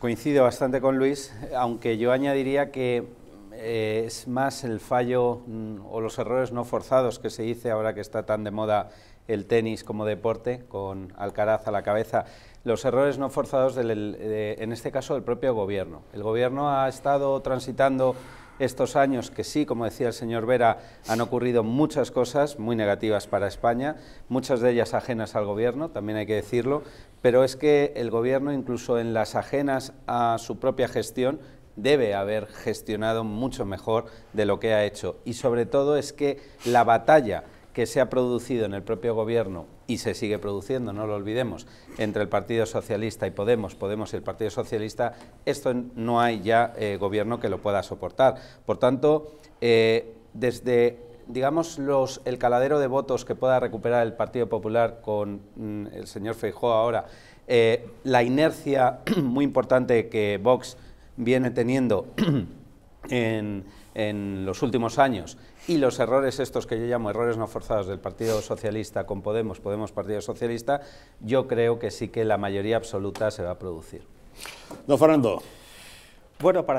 Coincido bastante con Luis, aunque yo añadiría que eh, es más el fallo mm, o los errores no forzados que se dice ahora que está tan de moda el tenis como deporte, con Alcaraz a la cabeza, los errores no forzados, del, eh, en este caso, del propio gobierno. El gobierno ha estado transitando estos años que sí, como decía el señor Vera, han ocurrido muchas cosas muy negativas para España, muchas de ellas ajenas al gobierno, también hay que decirlo, pero es que el gobierno, incluso en las ajenas a su propia gestión, debe haber gestionado mucho mejor de lo que ha hecho. Y sobre todo es que la batalla que se ha producido en el propio gobierno y se sigue produciendo, no lo olvidemos, entre el Partido Socialista y Podemos, Podemos y el Partido Socialista, esto no hay ya eh, gobierno que lo pueda soportar. Por tanto, eh, desde digamos los, el caladero de votos que pueda recuperar el Partido Popular con mm, el señor Feijóo ahora, eh, la inercia muy importante que Vox viene teniendo en, los últimos años y los errores estos que yo llamo errores no forzados del Partido Socialista con Podemos, Podemos Partido Socialista, yo creo que sí que la mayoría absoluta se va a producir. Don Fernando. Bueno, para